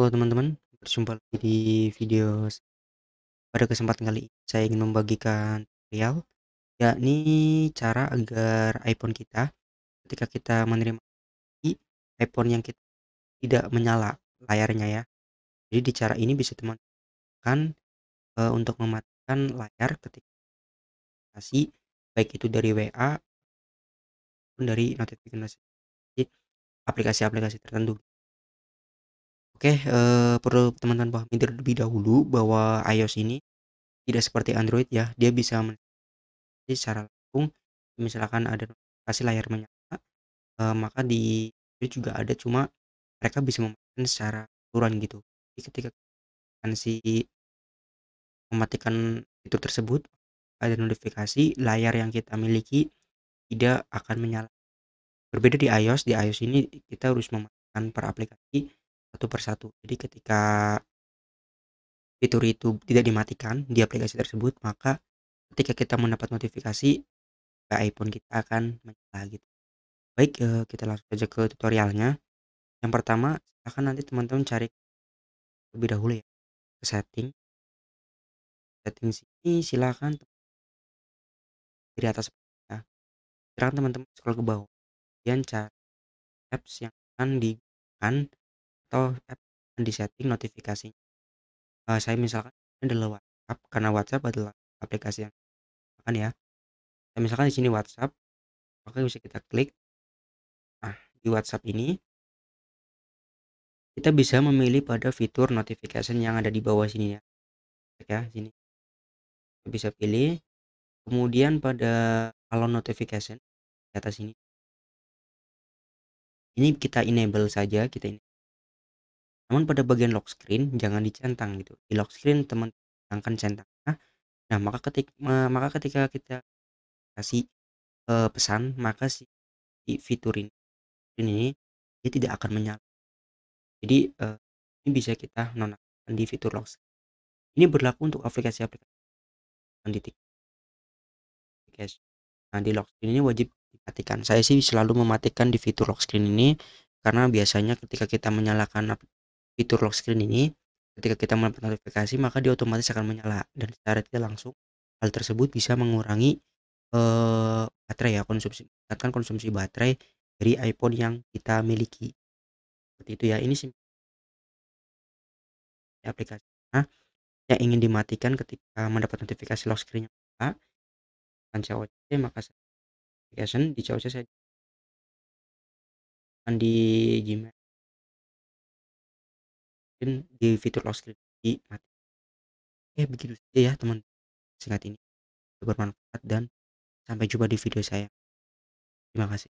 Halo teman-teman, berjumpa lagi di video pada kesempatan kali ini saya ingin membagikan tutorial yakni cara agar iPhone kita ketika kita menerima iPhone yang kita tidak menyala layarnya ya. Jadi di cara ini bisa teman teman e, eh, untuk mematikan layar ketika notifikasi baik itu dari WA maupun dari notifikasi aplikasi-aplikasi tertentu. Oke, uh, perlu teman-teman pahami terlebih dahulu bahwa iOS ini tidak seperti Android ya, dia bisa menikmati secara langsung. Misalkan ada notifikasi layar menyala, uh, maka di Android juga ada, cuma mereka bisa mematikan secara turun gitu. Jadi ketika si mematikan itu tersebut, ada notifikasi layar yang kita miliki tidak akan menyala. Berbeda di iOS, di iOS ini kita harus mematikan per aplikasi satu persatu. Jadi ketika fitur itu tidak dimatikan di aplikasi tersebut, maka ketika kita mendapat notifikasi, ke iPhone kita akan menyala gitu. Baik, eh, kita langsung saja ke tutorialnya. Yang pertama, akan nanti teman-teman cari lebih dahulu ya ke setting. Setting sini silakan di atas ya. Silakan teman-teman scroll ke bawah. Kemudian cari apps yang akan digunakan atau app yang disetting notifikasinya. Uh, saya misalkan adalah WhatsApp karena WhatsApp adalah aplikasi yang akan ya. Saya misalkan di sini WhatsApp, maka bisa kita klik. Nah, di WhatsApp ini kita bisa memilih pada fitur notification yang ada di bawah sini ya. Ya, sini. Kita bisa pilih. Kemudian pada kalau notification di atas ini ini kita enable saja kita ini namun pada bagian lock screen jangan dicentang gitu. Di lock screen teman akan centang. Nah, maka ketika maka ketika kita kasih uh, pesan, maka si, si fitur ini ini dia tidak akan menyala. Jadi uh, ini bisa kita nonaktifkan di fitur lock screen. Ini berlaku untuk aplikasi-aplikasi titik guys. Nah, di lock screen ini wajib dimatikan. Saya sih selalu mematikan di fitur lock screen ini karena biasanya ketika kita menyalakan fitur lock screen ini, ketika kita mendapat notifikasi maka dia otomatis akan menyala dan secara tidak langsung hal tersebut bisa mengurangi eh, baterai ya konsumsi akan konsumsi baterai dari iPhone yang kita miliki seperti itu ya ini aplikasi nah, yang ingin dimatikan ketika mendapat notifikasi lock screen yang akan COC maka application di COC saya akan di Gmail screen di fitur lock screen di mati oke ya, begitu saja ya teman singkat ini bermanfaat dan sampai jumpa di video saya terima kasih